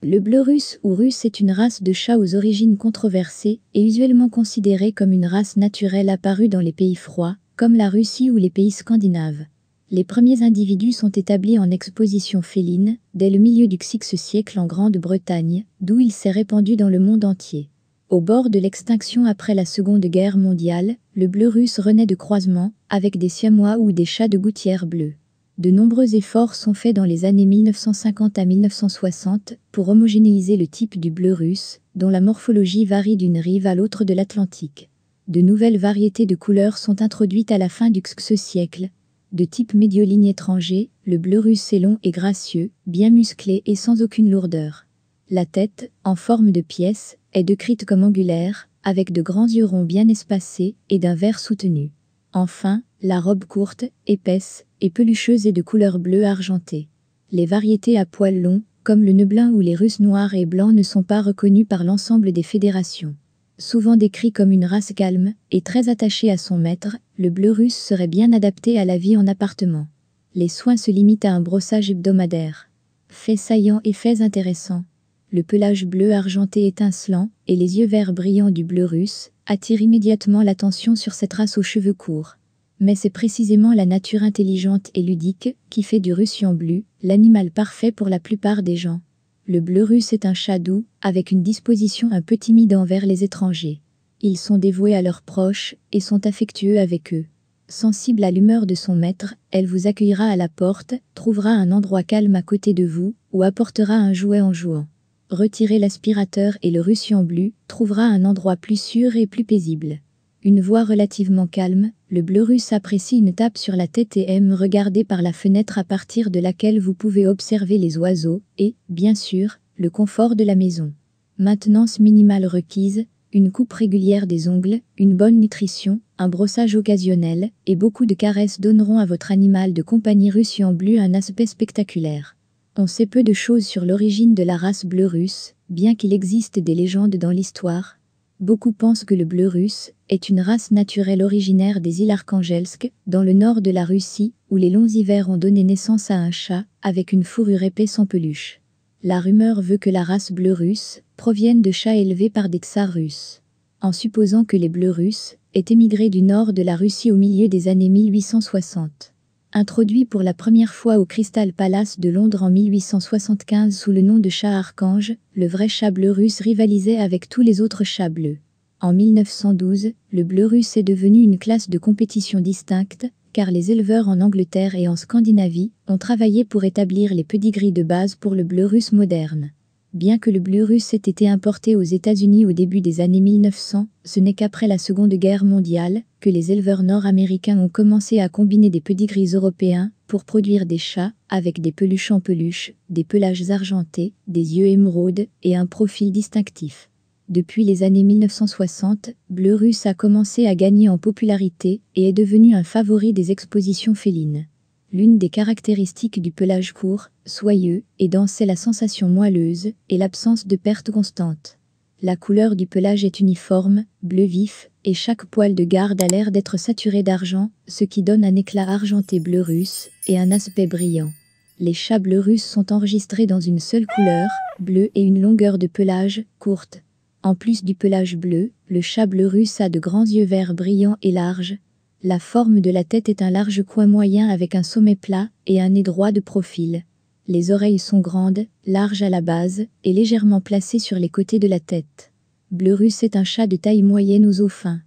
Le bleu russe ou russe est une race de chat aux origines controversées et usuellement considérée comme une race naturelle apparue dans les pays froids, comme la Russie ou les pays scandinaves. Les premiers individus sont établis en exposition féline dès le milieu du Xe siècle en Grande-Bretagne, d'où il s'est répandu dans le monde entier. Au bord de l'extinction après la Seconde Guerre mondiale, le bleu russe renaît de croisements avec des siamois ou des chats de gouttière bleue de nombreux efforts sont faits dans les années 1950 à 1960 pour homogénéiser le type du bleu russe, dont la morphologie varie d'une rive à l'autre de l'Atlantique. De nouvelles variétés de couleurs sont introduites à la fin du XXe siècle. De type médioligne étranger, le bleu russe est long et gracieux, bien musclé et sans aucune lourdeur. La tête, en forme de pièce, est décrite comme angulaire, avec de grands yeux ronds bien espacés et d'un vert soutenu. Enfin, la robe courte, épaisse et pelucheuse est de couleur bleu argenté. Les variétés à poils longs, comme le Neblin ou les Russes noirs et blancs, ne sont pas reconnus par l'ensemble des fédérations. Souvent décrit comme une race calme et très attachée à son maître, le bleu russe serait bien adapté à la vie en appartement. Les soins se limitent à un brossage hebdomadaire. Faits saillants et faits intéressants. Le pelage bleu argenté étincelant et les yeux verts brillants du bleu russe attirent immédiatement l'attention sur cette race aux cheveux courts. Mais c'est précisément la nature intelligente et ludique qui fait du Russian bleu l'animal parfait pour la plupart des gens. Le bleu russe est un chat doux, avec une disposition un peu timide envers les étrangers. Ils sont dévoués à leurs proches et sont affectueux avec eux. Sensible à l'humeur de son maître, elle vous accueillera à la porte, trouvera un endroit calme à côté de vous ou apportera un jouet en jouant. Retirez l'aspirateur et le russian bleu trouvera un endroit plus sûr et plus paisible. Une voix relativement calme, le bleu russe apprécie une tape sur la tête et aime regarder par la fenêtre à partir de laquelle vous pouvez observer les oiseaux et, bien sûr, le confort de la maison. Maintenance minimale requise, une coupe régulière des ongles, une bonne nutrition, un brossage occasionnel et beaucoup de caresses donneront à votre animal de compagnie russe en bleu un aspect spectaculaire. On sait peu de choses sur l'origine de la race bleu russe, bien qu'il existe des légendes dans l'histoire, Beaucoup pensent que le bleu russe est une race naturelle originaire des îles Arkhangelsk, dans le nord de la Russie, où les longs hivers ont donné naissance à un chat avec une fourrure épaisse sans peluche. La rumeur veut que la race bleu russe provienne de chats élevés par des tsars russes. En supposant que les bleus russes aient émigré du nord de la Russie au milieu des années 1860 introduit pour la première fois au Crystal Palace de Londres en 1875 sous le nom de chat archange, le vrai chat bleu russe rivalisait avec tous les autres chats bleus. En 1912, le bleu russe est devenu une classe de compétition distincte, car les éleveurs en Angleterre et en Scandinavie ont travaillé pour établir les pedigrees de base pour le bleu russe moderne. Bien que le bleu russe ait été importé aux États-Unis au début des années 1900, ce n'est qu'après la Seconde Guerre mondiale que les éleveurs nord-américains ont commencé à combiner des gris européens pour produire des chats avec des peluches en peluche, des pelages argentés, des yeux émeraudes et un profil distinctif. Depuis les années 1960, Bleu Russe a commencé à gagner en popularité et est devenu un favori des expositions félines. L'une des caractéristiques du pelage court, soyeux et dense est la sensation moelleuse et l'absence de perte constante. La couleur du pelage est uniforme, bleu vif, et chaque poil de garde a l'air d'être saturé d'argent, ce qui donne un éclat argenté bleu russe et un aspect brillant. Les chats bleus russes sont enregistrés dans une seule couleur, bleu et une longueur de pelage, courte. En plus du pelage bleu, le chat bleu russe a de grands yeux verts brillants et larges, la forme de la tête est un large coin moyen avec un sommet plat et un nez droit de profil. Les oreilles sont grandes, larges à la base et légèrement placées sur les côtés de la tête. Bleu est un chat de taille moyenne aux os fins.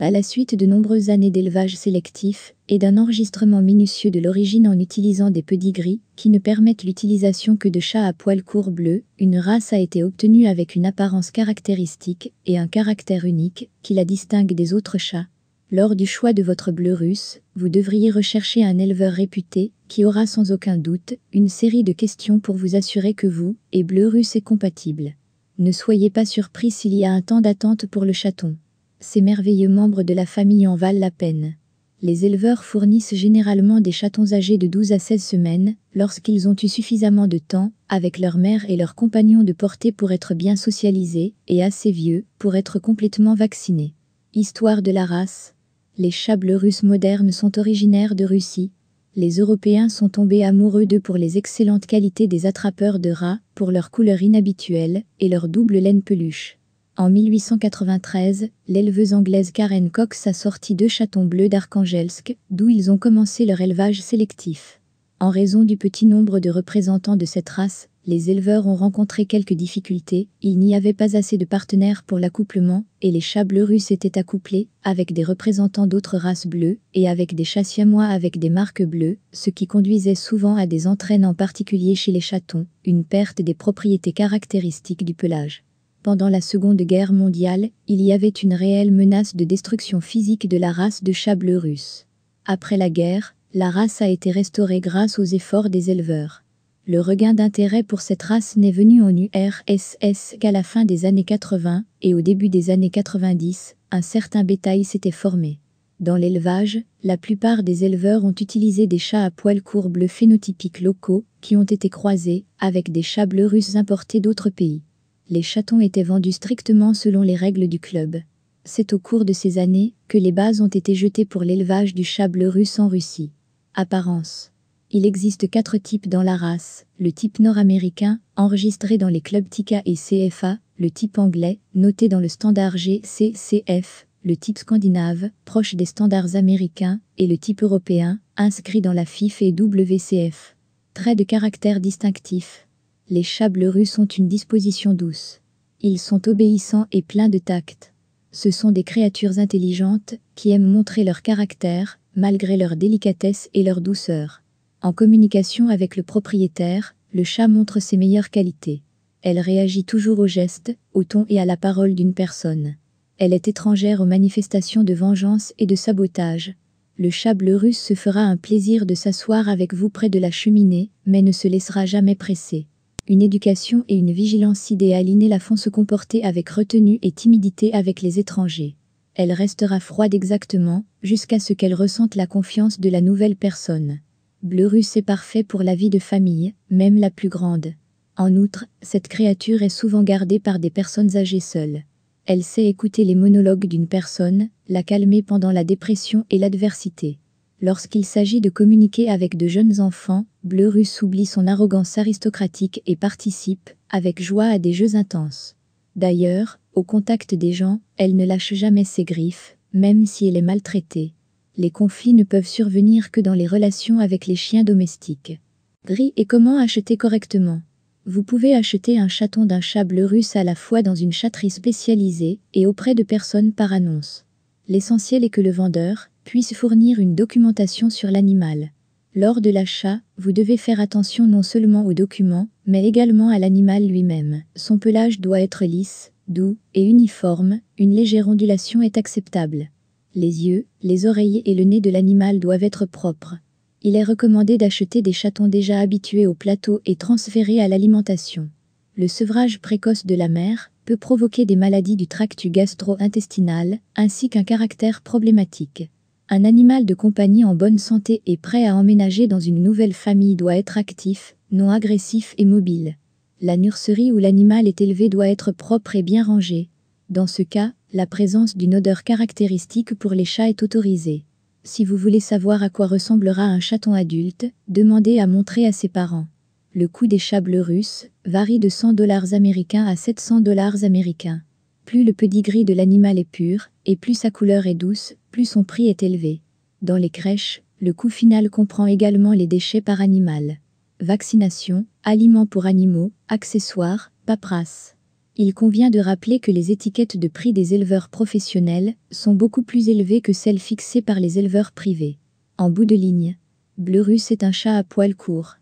À la suite de nombreuses années d'élevage sélectif et d'un enregistrement minutieux de l'origine en utilisant des gris qui ne permettent l'utilisation que de chats à poils courts bleus, une race a été obtenue avec une apparence caractéristique et un caractère unique qui la distingue des autres chats. Lors du choix de votre bleu russe, vous devriez rechercher un éleveur réputé qui aura sans aucun doute une série de questions pour vous assurer que vous et bleu russe est compatible. Ne soyez pas surpris s'il y a un temps d'attente pour le chaton. Ces merveilleux membres de la famille en valent la peine. Les éleveurs fournissent généralement des chatons âgés de 12 à 16 semaines, lorsqu'ils ont eu suffisamment de temps, avec leur mère et leurs compagnons de portée pour être bien socialisés, et assez vieux, pour être complètement vaccinés. Histoire de la race. Les chats russes modernes sont originaires de Russie. Les Européens sont tombés amoureux d'eux pour les excellentes qualités des attrapeurs de rats, pour leur couleur inhabituelle et leur double laine peluche. En 1893, l'éleveuse anglaise Karen Cox a sorti deux chatons bleus d'Arkhangelsk, d'où ils ont commencé leur élevage sélectif. En raison du petit nombre de représentants de cette race, les éleveurs ont rencontré quelques difficultés, il n'y avait pas assez de partenaires pour l'accouplement, et les chats bleus russes étaient accouplés, avec des représentants d'autres races bleues, et avec des chats siamois avec des marques bleues, ce qui conduisait souvent à des entraînements en particulier chez les chatons, une perte des propriétés caractéristiques du pelage. Pendant la Seconde Guerre mondiale, il y avait une réelle menace de destruction physique de la race de chat bleu russe. Après la guerre, la race a été restaurée grâce aux efforts des éleveurs. Le regain d'intérêt pour cette race n'est venu en URSS qu'à la fin des années 80 et au début des années 90, un certain bétail s'était formé. Dans l'élevage, la plupart des éleveurs ont utilisé des chats à poils courts bleus phénotypiques locaux qui ont été croisés avec des chats bleus russes importés d'autres pays les chatons étaient vendus strictement selon les règles du club. C'est au cours de ces années que les bases ont été jetées pour l'élevage du châble russe en Russie. Apparence il existe quatre types dans la race, le type nord-américain, enregistré dans les clubs TICA et CFA, le type anglais, noté dans le standard GCCF, le type scandinave, proche des standards américains, et le type européen, inscrit dans la FIF et WCF. Traits de caractère distinctif. Les russes ont une disposition douce. Ils sont obéissants et pleins de tact. Ce sont des créatures intelligentes qui aiment montrer leur caractère, malgré leur délicatesse et leur douceur. En communication avec le propriétaire, le chat montre ses meilleures qualités. Elle réagit toujours aux gestes, au ton et à la parole d'une personne. Elle est étrangère aux manifestations de vengeance et de sabotage. Le chat russe se fera un plaisir de s'asseoir avec vous près de la cheminée, mais ne se laissera jamais presser une éducation et une vigilance idéale la font se comporter avec retenue et timidité avec les étrangers. Elle restera froide exactement, jusqu'à ce qu'elle ressente la confiance de la nouvelle personne. Bleu est parfait pour la vie de famille, même la plus grande. En outre, cette créature est souvent gardée par des personnes âgées seules. Elle sait écouter les monologues d'une personne, la calmer pendant la dépression et l'adversité. Lorsqu'il s'agit de communiquer avec de jeunes enfants, Bleu Russe oublie son arrogance aristocratique et participe, avec joie, à des jeux intenses. D'ailleurs, au contact des gens, elle ne lâche jamais ses griffes, même si elle est maltraitée. Les conflits ne peuvent survenir que dans les relations avec les chiens domestiques. Gris et comment acheter correctement Vous pouvez acheter un chaton d'un chat bleu russe à la fois dans une chatterie spécialisée et auprès de personnes par annonce. L'essentiel est que le vendeur, puisse fournir une documentation sur l'animal. Lors de l'achat, vous devez faire attention non seulement aux documents, mais également à l'animal lui-même. Son pelage doit être lisse, doux et uniforme, une légère ondulation est acceptable. Les yeux, les oreilles et le nez de l'animal doivent être propres. Il est recommandé d'acheter des chatons déjà habitués au plateau et transférés à l'alimentation. Le sevrage précoce de la mère peut provoquer des maladies du tractus gastro-intestinal, ainsi qu'un caractère problématique. Un animal de compagnie en bonne santé et prêt à emménager dans une nouvelle famille doit être actif, non agressif et mobile. La nurserie où l'animal est élevé doit être propre et bien rangée. Dans ce cas, la présence d'une odeur caractéristique pour les chats est autorisée. Si vous voulez savoir à quoi ressemblera un chaton adulte, demandez à montrer à ses parents. Le coût des chats bleus russes varie de 100 dollars américains à 700 dollars américains. Plus le gris de l'animal est pur, et plus sa couleur est douce, plus son prix est élevé. Dans les crèches, le coût final comprend également les déchets par animal. Vaccination, aliments pour animaux, accessoires, paperasse. Il convient de rappeler que les étiquettes de prix des éleveurs professionnels sont beaucoup plus élevées que celles fixées par les éleveurs privés. En bout de ligne, Bleu est un chat à poil court.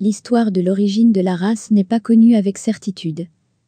L'histoire de l'origine de la race n'est pas connue avec certitude.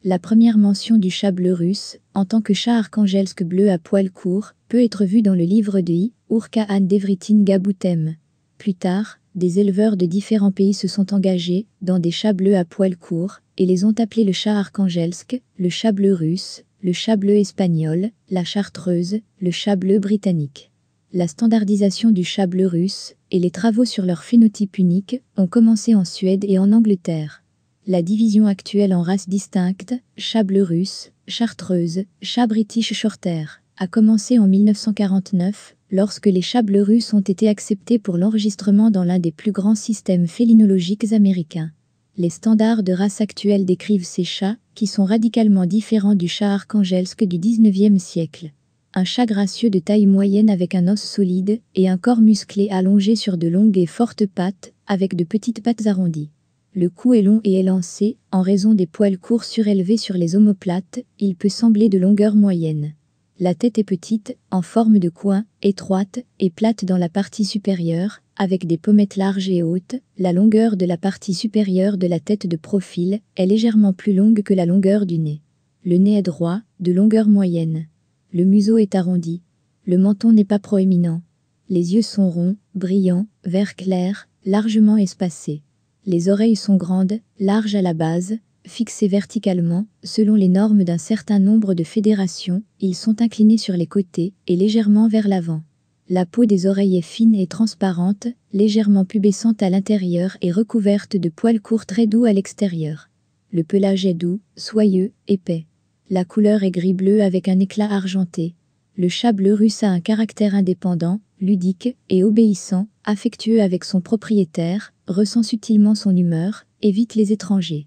La première mention du chat bleu russe, en tant que chat archangelsk bleu à poil court, peut être vue dans le livre de I. Urkaan Devritin Gabutem. Plus tard, des éleveurs de différents pays se sont engagés dans des chats bleus à poil court et les ont appelés le chat archangelsk, le chat bleu russe, le chat bleu espagnol, la chartreuse, le chat bleu britannique. La standardisation du chat bleu russe et les travaux sur leur phénotype unique ont commencé en Suède et en Angleterre la division actuelle en races distinctes, chat russe, chartreuse, chat british shorter, a commencé en 1949, lorsque les châbles russes ont été acceptés pour l'enregistrement dans l'un des plus grands systèmes félinologiques américains. Les standards de race actuels décrivent ces chats, qui sont radicalement différents du chat archangelsk du 19e siècle. Un chat gracieux de taille moyenne avec un os solide et un corps musclé allongé sur de longues et fortes pattes, avec de petites pattes arrondies. Le cou est long et élancé, en raison des poils courts surélevés sur les omoplates, il peut sembler de longueur moyenne. La tête est petite, en forme de coin, étroite et plate dans la partie supérieure, avec des pommettes larges et hautes, la longueur de la partie supérieure de la tête de profil est légèrement plus longue que la longueur du nez. Le nez est droit, de longueur moyenne. Le museau est arrondi. Le menton n'est pas proéminent. Les yeux sont ronds, brillants, vert clair, largement espacés. Les oreilles sont grandes, larges à la base, fixées verticalement, selon les normes d'un certain nombre de fédérations, ils sont inclinés sur les côtés et légèrement vers l'avant. La peau des oreilles est fine et transparente, légèrement pubescente à l'intérieur et recouverte de poils courts très doux à l'extérieur. Le pelage est doux, soyeux, épais. La couleur est gris-bleu avec un éclat argenté le chat bleu russe a un caractère indépendant, ludique et obéissant, affectueux avec son propriétaire, ressent subtilement son humeur, évite les étrangers.